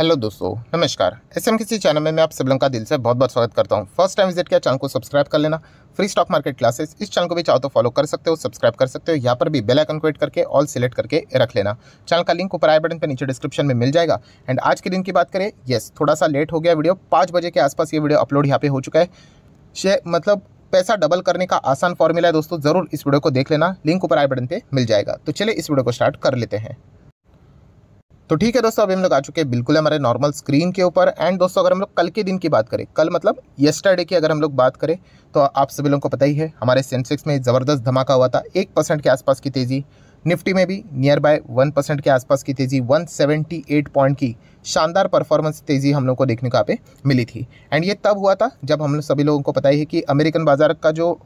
hello दोस्तों नमस्कार S M किसी चैनल में मैं आप सब लोगों का दिल से बहुत बहुत स्वागत करता हूं फर्स्ट टाइम विजिट किया चैनल को सब्सक्राइब कर लेना फ्री स्टॉक मार्केट क्लासेस इस चैनल को भी चाहो तो फॉलो कर सकते हो सब्सक्राइब कर सकते हो यहाँ पर भी बेल आइकन को करके ऑल सेलेक्ट करके रख लेना चैनल का लिंक ऊपर आई बटन पर नीचे डिस्क्रिप्शन में मिल जाएगा एंड आज के दिन की बात करें येस थोड़ा सा लेट हो गया वीडियो पाँच बजे के आसपास ये वीडियो अपलोड यहाँ पे हो चुका है मतलब पैसा डबल करने का आसान फॉर्मूला है दोस्तों ज़रूर इस वीडियो को देख लेना लिंक ऊपर आई बटन पर मिल जाएगा तो चलिए इस वीडियो को स्टार्ट कर लेते हैं तो ठीक है दोस्तों अभी हम लोग आ चुके हैं बिल्कुल हमारे नॉर्मल स्क्रीन के ऊपर एंड दोस्तों अगर हम लोग कल के दिन की बात करें कल मतलब येस्टरडे की अगर हम लोग बात करें तो आप सभी लोगों को पता ही है हमारे सेंसेक्स में ज़बरदस्त धमाका हुआ था एक परसेंट के आसपास की तेज़ी निफ्टी में भी नियर बाय वन परसेंट के आसपास की तेज़ी एट पॉइंट की शानदार परफॉर्मेंस तेज़ी हम लोग को देखने को आप मिली थी एंड ये तब हुआ था जब हम सभी लोगों को पता ही है कि अमेरिकन बाजार का जो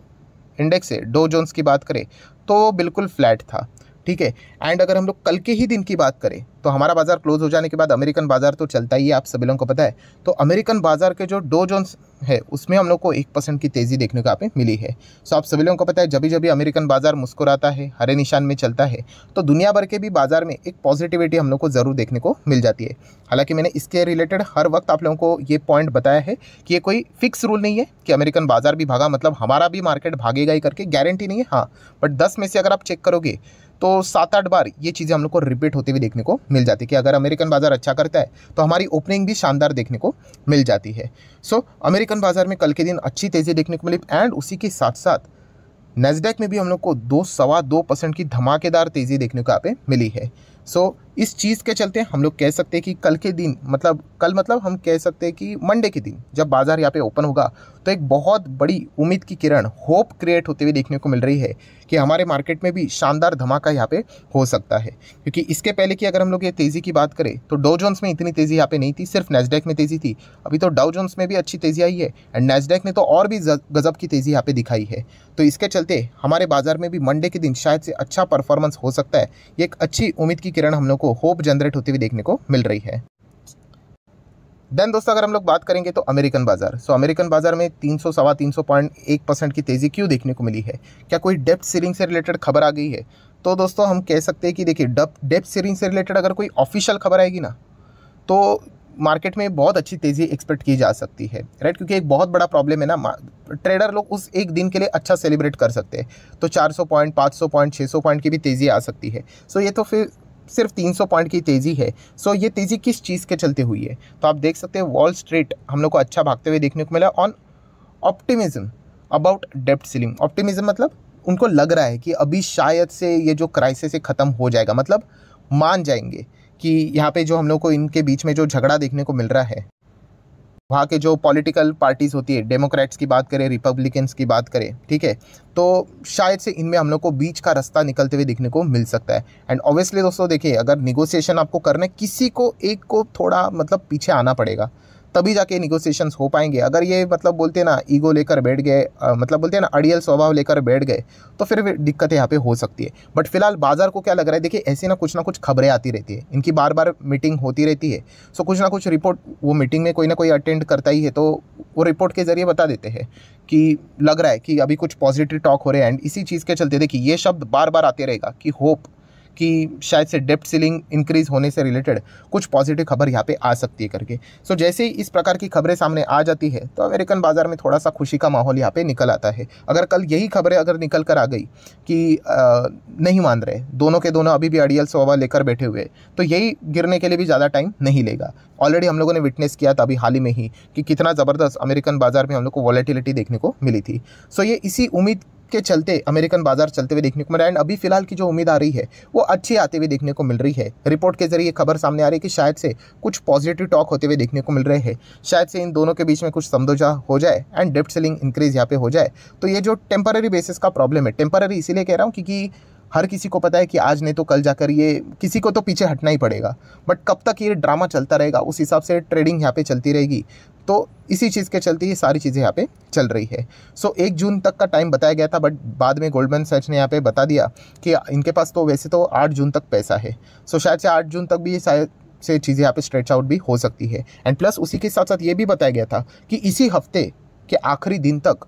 इंडेक्स है डो जोन्स की बात करें तो बिल्कुल फ्लैट था ठीक है एंड अगर हम लोग कल के ही दिन की बात करें तो हमारा बाज़ार क्लोज हो जाने के बाद अमेरिकन बाज़ार तो चलता ही है आप सभी लोगों को पता है तो अमेरिकन बाज़ार के जो डो जोन्स है उसमें हम लोग को एक परसेंट की तेज़ी देखने को आप मिली है सो आप सभी लोगों को पता है जब जब अमेरिकन बाज़ार मुस्कुराता है हरे निशान में चलता है तो दुनिया भर के भी बाज़ार में एक पॉजिटिविटी हम लोग को ज़रूर देखने को मिल जाती है हालांकि मैंने इसके रिलेटेड हर वक्त आप लोगों को ये पॉइंट बताया है कि ये कोई फिक्स रूल नहीं है कि अमेरिकन बाज़ार भी भागा मतलब हमारा भी मार्केट भागेगा ही करके गारंटी नहीं है हाँ बट दस में से अगर आप चेक करोगे तो सात आठ बार ये चीज़ें हम लोग को रिपीट होते हुए देखने को मिल जाती है कि अगर अमेरिकन बाज़ार अच्छा करता है तो हमारी ओपनिंग भी शानदार देखने को मिल जाती है सो so, अमेरिकन बाज़ार में कल के दिन अच्छी तेज़ी देखने को मिली एंड उसी के साथ साथ नेजडेक में भी हम लोग को दो सवा दो परसेंट की धमाकेदार तेज़ी देखने को यहाँ पे मिली है सो so, इस चीज़ के चलते हम लोग कह सकते हैं कि कल के दिन मतलब कल मतलब हम कह सकते हैं कि मंडे के दिन जब बाज़ार यहाँ पे ओपन होगा तो एक बहुत बड़ी उम्मीद की किरण होप क्रिएट होते हुए देखने को मिल रही है कि हमारे मार्केट में भी शानदार धमाका यहाँ पे हो सकता है क्योंकि इसके पहले की अगर हम लोग ये तेज़ी की बात करें तो डाउ जोन्स में इतनी तेज़ी यहाँ पे नहीं थी सिर्फ नेस्डेक में तेज़ी थी अभी तो डाउ जोन्स में भी अच्छी तेज़ी आई है एंड नेस्डेक ने तो और भी गज़ब की तेज़ी यहाँ पर दिखाई है तो इसके चलते हमारे बाज़ार में भी मंडे के दिन शायद से अच्छा परफॉर्मेंस हो सकता है ये एक अच्छी उम्मीद की किरण हम लोग को होप जनरेट होती हुई देखने को मिल रही है देन दोस्तों अगर हम लोग बात करेंगे तो अमेरिकन बाजार सो so, अमेरिकन बाजार में तीन सौ सवा तीन सौ पॉइंट एक परसेंट की तेज़ी क्यों देखने को मिली है क्या कोई डेप्थ सीलिंग से रिलेटेड खबर आ गई है तो दोस्तों हम कह सकते हैं कि देखिए डेप्थ सीलिंग से रिलेटेड अगर कोई ऑफिशियल खबर आएगी ना तो मार्केट में बहुत अच्छी तेज़ी एक्सपेक्ट की जा सकती है राइट क्योंकि एक बहुत बड़ा प्रॉब्लम है ना ट्रेडर लोग उस एक दिन के लिए अच्छा सेलिब्रेट कर सकते हैं तो 400 पॉइंट 500 पॉइंट 600 पॉइंट की भी तेज़ी आ सकती है सो so, ये तो फिर सिर्फ 300 पॉइंट की तेज़ी है सो ये तेज़ी किस चीज़ के चलते हुई है तो आप देख सकते हैं वॉल स्ट्रीट हम लोग को अच्छा भागते हुए देखने को मिला ऑन ऑप्टिमिज्म अबाउट डेप्ट सीलिंग ऑप्टिमिज्म मतलब उनको लग रहा है कि अभी शायद से ये जो क्राइसिस ख़त्म हो जाएगा मतलब मान जाएंगे कि यहाँ पे जो हम लोग को इनके बीच में जो झगड़ा देखने को मिल रहा है वहाँ के जो पॉलिटिकल पार्टीज़ होती है डेमोक्रेट्स की बात करें रिपब्लिकन्स की बात करें ठीक है तो शायद से इनमें हम लोग को बीच का रास्ता निकलते हुए देखने को मिल सकता है एंड ऑब्वियसली दोस्तों देखिए अगर निगोसिएशन आपको करना है किसी को एक को थोड़ा मतलब पीछे आना पड़ेगा तभी जाके निगोसिएशन हो पाएंगे अगर ये मतलब बोलते हैं ना ईगो लेकर बैठ गए मतलब बोलते हैं ना अड़ियल स्वभाव लेकर बैठ गए तो फिर दिक्कत यहाँ पे हो सकती है बट फिलहाल बाजार को क्या लग रहा है देखिए ऐसी ना कुछ ना कुछ खबरें आती रहती है इनकी बार बार मीटिंग होती रहती है सो कुछ ना कुछ रिपोर्ट वो मीटिंग में कोई ना कोई अटेंड करता ही है तो वो रिपोर्ट के जरिए बता देते हैं कि लग रहा है कि अभी कुछ पॉजिटिव टॉक हो रहे हैं एंड इसी चीज़ के चलते देखिए ये शब्द बार बार आते रहेगा कि होप कि शायद से डेप्ट सीलिंग इंक्रीज होने से रिलेटेड कुछ पॉजिटिव खबर यहाँ पे आ सकती है करके सो so, जैसे ही इस प्रकार की खबरें सामने आ जाती है तो अमेरिकन बाजार में थोड़ा सा खुशी का माहौल यहाँ पे निकल आता है अगर कल यही खबरें अगर निकल कर आ गई कि आ, नहीं मान रहे दोनों के दोनों अभी भी अड़ियल सोवा लेकर बैठे हुए तो यही गिरने के लिए भी ज़्यादा टाइम नहीं लेगा ऑलरेडी हम लोगों ने विटनेस किया था अभी हाल ही में ही कि कितना ज़बरदस्त अमेरिकन बाजार में हम लोग को वॉलेटिलिटी देखने को मिली थी सो ये इसी उम्मीद के चलते अमेरिकन बाजार चलते हुए देखने को मिल रहा है एंड अभी फिलहाल की जो उम्मीद आ रही है वो अच्छी आते हुए देखने को मिल रही है रिपोर्ट के जरिए खबर सामने आ रही है कि शायद से कुछ पॉजिटिव टॉक होते हुए देखने को मिल रहे हैं शायद से इन दोनों के बीच में कुछ समझौता हो जाए एंड डेफ्ट सेलिंग इंक्रीज यहाँ पे हो जाए तो ये जो टेम्पररी बेसिस का प्रॉब्लम है टेम्पररी इसीलिए कह रहा हूँ क्योंकि हर किसी को पता है कि आज नहीं तो कल जाकर ये किसी को तो पीछे हटना ही पड़ेगा बट कब तक ये ड्रामा चलता रहेगा उस हिसाब से ट्रेडिंग यहाँ पे चलती रहेगी तो इसी चीज़ के चलते ये सारी चीज़ें यहाँ पे चल रही है सो so, एक जून तक का टाइम बताया गया था बट बाद में गोल्डमैन सैच ने यहाँ पे बता दिया कि इनके पास तो वैसे तो आठ जून तक पैसा है सो so, शायद से आठ जून तक भी ये शायद से चीज़ें यहाँ पे स्ट्रेच आउट भी हो सकती है एंड प्लस उसी के साथ साथ ये भी बताया गया था कि इसी हफ्ते के आखिरी दिन तक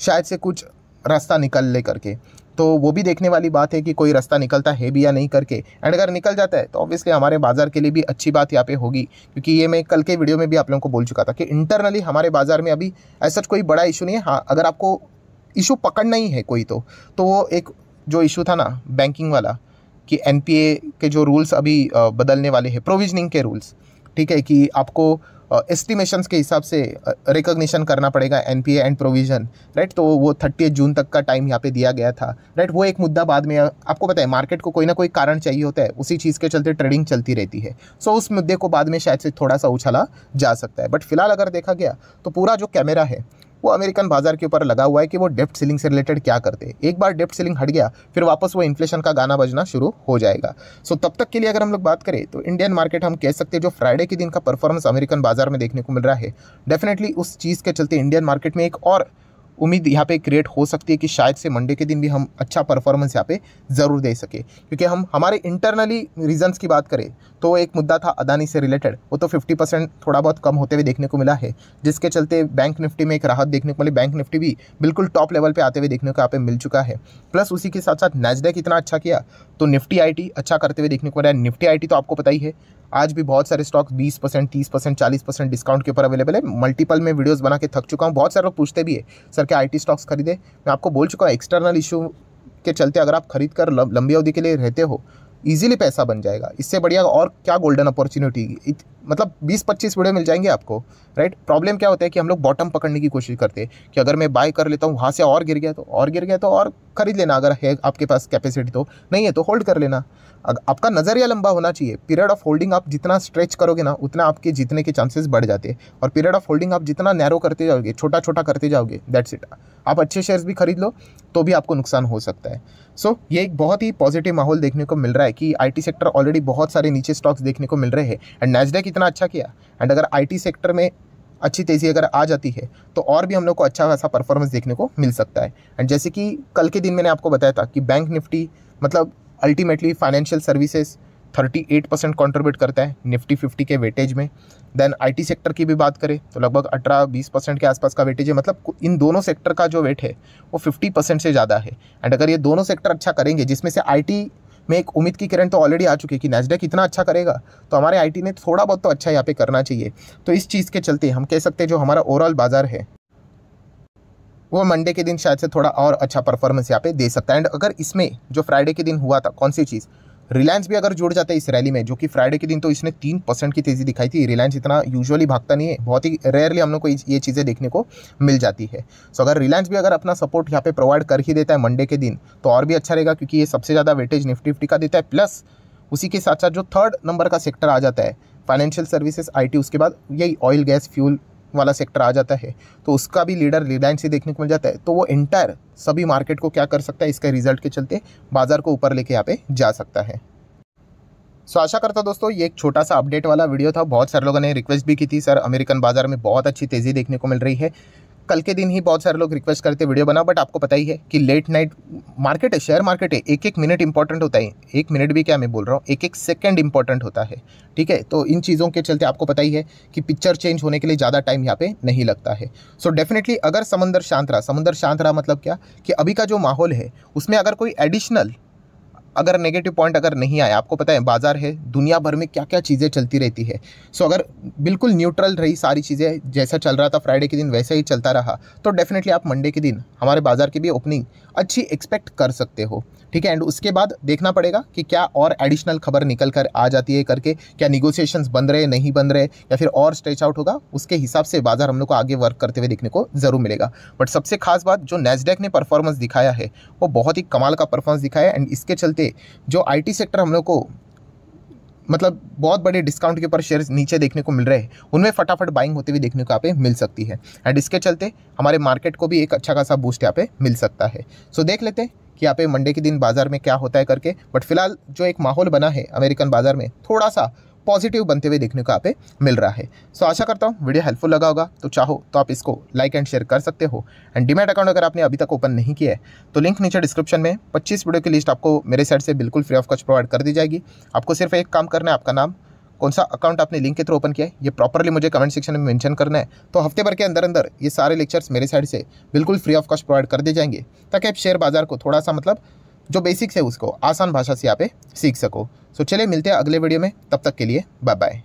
शायद से कुछ रास्ता निकल ले करके तो वो भी देखने वाली बात है कि कोई रास्ता निकलता है भी या नहीं करके एंड अगर निकल जाता है तो ऑब्वियसली हमारे बाज़ार के लिए भी अच्छी बात यहाँ पे होगी क्योंकि ये मैं कल के वीडियो में भी आप लोगों को बोल चुका था कि इंटरनली हमारे बाज़ार में अभी ऐसा कोई बड़ा इशू नहीं है हाँ अगर आपको इशू पकड़ना ही है कोई तो, तो वो एक जो इशू था ना बैंकिंग वाला कि एन के जो रूल्स अभी बदलने वाले हैं प्रोविजनिंग के रूल्स ठीक है कि आपको एस्टिमेशन के हिसाब से रिकोगनीशन करना पड़ेगा एन एंड प्रोविज़न राइट तो वो थर्टी जून तक का टाइम यहाँ पे दिया गया था राइट वो एक मुद्दा बाद में आपको पता है मार्केट को कोई ना कोई कारण चाहिए होता है उसी चीज़ के चलते ट्रेडिंग चलती रहती है सो उस मुद्दे को बाद में शायद से थोड़ा सा उछाला जा सकता है बट फिलहाल अगर देखा गया तो पूरा जो कैमरा है वो अमेरिकन बाजार के ऊपर लगा हुआ है कि वो डेप्ट सीलिंग से रिलेटेड क्या करते एक बार डेप्ट सीलिंग हट गया फिर वापस वो इन्फ्लेशन का गाना बजना शुरू हो जाएगा सो तब तक के लिए अगर हम लोग बात करें तो इंडियन मार्केट हम कह सकते हैं जो फ्राइडे के दिन का परफॉर्मेंस अमेरिकन बाजार में देखने को मिल रहा है डेफिनेटली उस चीज़ के चलते इंडियन मार्केट में एक और उम्मीद यहाँ पे क्रिएट हो सकती है कि शायद से मंडे के दिन भी हम अच्छा परफॉर्मेंस यहाँ पे ज़रूर दे सके क्योंकि हम हमारे इंटरनली रीजंस की बात करें तो एक मुद्दा था अदानी से रिलेटेड वो तो 50 परसेंट थोड़ा बहुत कम होते हुए देखने को मिला है जिसके चलते बैंक निफ्टी में एक राहत देखने को मिली बैंक निफ्टी भी बिल्कुल टॉप लेवल पर आते हुए देखने को यहाँ पे मिल चुका है प्लस उसी के साथ साथ नेजडेक इतना अच्छा किया तो निफ्टी आई अच्छा करते हुए देखने को मिला निफ्टी आई तो आपको पता ही है आज भी बहुत सारे स्टॉक 20 परसेंट तीस परसेंट चालीस परसेंट डिस्काउंट के ऊपर अवेलेबल है मल्टीपल में वीडियोस बना के थक चुका हूँ बहुत सारे लोग पूछते भी है सर क्या आईटी स्टॉक्स खरीदे मैं आपको बोल चुका हूँ एक्सटर्नल इशू के चलते अगर आप खरीद कर लंबी अवधि के लिए रहते हो ईजिली पैसा बन जाएगा इससे बढ़िया और क्या गोल्डन अपॉर्चुनिटी मतलब 20-25 वीडियो मिल जाएंगे आपको राइट प्रॉब्लम क्या होता है कि हम लोग बॉटम पकड़ने की कोशिश करते हैं कि अगर मैं बाय कर लेता हूँ वहाँ से और गिर गया तो और गिर गया तो और खरीद लेना अगर है आपके पास कैपेसिटी तो नहीं है तो होल्ड कर लेना आपका नज़रिया लंबा होना चाहिए पीरियड ऑफ होल्डिंग आप जितना स्ट्रेच करोगे ना उतना आपके जीतने के चांसेस बढ़ जाते हैं और पीरियड ऑफ होल्डिंग आप जितना नैरो करते जाओगे छोटा छोटा करते जाओगे दैट्स इट आप अच्छे शेयर्स भी खरीद लो तो भी आपको नुकसान हो सकता है सो so, ये एक बहुत ही पॉजिटिव माहौल देखने को मिल रहा है कि आईटी सेक्टर ऑलरेडी बहुत सारे नीचे स्टॉक्स देखने को मिल रहे हैं एंड नैसडेक कितना अच्छा किया एंड अगर आईटी सेक्टर में अच्छी तेज़ी अगर आ जाती है तो और भी हम लोग को अच्छा खासा परफॉर्मेंस देखने को मिल सकता है एंड जैसे कि कल के दिन मैंने आपको बताया था कि बैंक निफ्टी मतलब ultimately financial services 38 percent contribute करता है निफ्टी 50 के वेटेज में देन आईटी सेक्टर की भी बात करें तो लगभग 18-20 परसेंट के आसपास का वेटेज है मतलब इन दोनों सेक्टर का जो वेट है वो 50 परसेंट से ज़्यादा है एंड अगर ये दोनों सेक्टर अच्छा करेंगे जिसमें से आईटी में एक उम्मीद की किरण तो ऑलरेडी आ चुकी है कि नैसडेक इतना अच्छा करेगा तो हमारे आई ने थोड़ा बहुत तो अच्छा यहाँ पे करना चाहिए तो इस चीज़ के चलते हम कह सकते हैं जो हमारा ओवरऑल बाजार है वो मंडे के दिन शायद से थोड़ा और अच्छा परफॉर्मेंस यहाँ पे दे सकता है एंड अगर इसमें जो फ्राइडे के दिन हुआ था कौन सी चीज़ रिलायंस भी अगर जुड़ जाता है इस रैली में जो कि फ्राइडे के दिन तो इसने तीन परसेंट की तेज़ी दिखाई थी रिलायंस इतना यूजुअली भागता नहीं है बहुत ही रेयरली हम लोग को ये चीज़ें देखने को मिल जाती है सो अगर रिलायंस भी अगर अपना सपोर्ट यहाँ पे प्रोवाइड कर ही देता है मंडे के दिन तो और भी अच्छा रहेगा क्योंकि ये सबसे ज़्यादा वेटेज निफ्टी फिफ्टी का देता है प्लस उसी के साथ साथ जो थर्ड नंबर का सेक्टर आ जाता है फाइनेंशियल सर्विसेज आईटी उसके बाद यही ऑयल गैस फ्यूल वाला सेक्टर आ जाता है तो उसका भी लीडर रिलायंस ही देखने को मिल जाता है तो वो एंटायर सभी मार्केट को क्या कर सकता है इसके रिजल्ट के चलते बाजार को ऊपर लेके यहाँ पे जा सकता है सो so, आशा करता दोस्तों ये एक छोटा सा अपडेट वाला वीडियो था बहुत सारे लोगों ने रिक्वेस्ट भी की थी सर अमेरिकन बाजार में बहुत अच्छी तेज़ी देखने को मिल रही है कल के दिन ही बहुत सारे लोग रिक्वेस्ट करते वीडियो बनाओ बट आपको पता ही है कि लेट नाइट मार्केट है शेयर मार्केट है एक एक मिनट इंपॉर्टेंट होता है एक मिनट भी क्या मैं बोल रहा हूँ एक एक सेकेंड इंपॉर्टेंट होता है ठीक है तो इन चीज़ों के चलते आपको पता ही है कि पिक्चर चेंज होने के लिए ज़्यादा टाइम यहाँ पे नहीं लगता है सो so डेफिनेटली अगर समंदर शांत रहा समंदर शांत रहा मतलब क्या कि अभी का जो माहौल है उसमें अगर कोई एडिशनल अगर नेगेटिव पॉइंट अगर नहीं आया आपको पता है बाजार है दुनिया भर में क्या क्या चीज़ें चलती रहती है सो अगर बिल्कुल न्यूट्रल रही सारी चीज़ें जैसा चल रहा था फ्राइडे के दिन वैसे ही चलता रहा तो डेफिनेटली आप मंडे के दिन हमारे बाजार की भी ओपनिंग अच्छी एक्सपेक्ट कर सकते हो ठीक है एंड उसके बाद देखना पड़ेगा कि क्या और एडिशनल खबर निकल कर आ जाती है करके क्या निगोसिएशन बन रहे नहीं बन रहे या फिर और स्ट्रेच आउट होगा उसके हिसाब से बाजार हम लोग को आगे वर्क करते हुए देखने को ज़रूर मिलेगा बट सबसे खास बात जो नेस्डेक ने परफॉर्मेंस दिखाया है वो बहुत ही कमाल का परफॉर्मेंस दिखाया एंड इसके चलते जो आईटी सेक्टर हम लोग को मतलब बहुत बड़े डिस्काउंट के ऊपर शेयर नीचे देखने को मिल रहे हैं उनमें फटाफट बाइंग होते हुए देखने को यहाँ पे मिल सकती है एंड इसके चलते हमारे मार्केट को भी एक अच्छा खासा बूस्ट यहाँ पे मिल सकता है सो देख लेते हैं कि यहाँ पे मंडे के दिन बाजार में क्या होता है करके बट फिलहाल जो एक माहौल बना है अमेरिकन बाजार में थोड़ा सा पॉजिटिव बनते हुए देखने को यहाँ पे मिल रहा है सो आशा करता हूँ वीडियो हेल्पफुल लगा होगा तो चाहो तो आप इसको लाइक एंड शेयर कर सकते हो एंड डिमेट अकाउंट अगर आपने अभी तक ओपन नहीं किया है तो लिंक नीचे डिस्क्रिप्शन में पच्चीस वीडियो की लिस्ट आपको मेरे साइड से बिल्कुल फ्री ऑफ कॉस्ट प्रोवाइड कर दी जाएगी आपको सिर्फ एक काम करना है आपका नाम कौन सा अकाउंट आपने लिंक के थ्रू ओपन किया है ये प्रॉपरली मुझे कमेंट सेक्शन में मेंशन करना है तो हफ्ते भर के अंदर अंदर ये सारे लेक्चर्स मेरे साइड से बिल्कुल फ्री ऑफ कॉस्ट प्रोवाइड कर दिए जाएंगे ताकि आप शेयर बाजार को थोड़ा सा मतलब जो बेसिक्स है उसको आसान भाषा से यहाँ पे सीख सको सो so, चलिए मिलते हैं अगले वीडियो में तब तक के लिए बाय बाय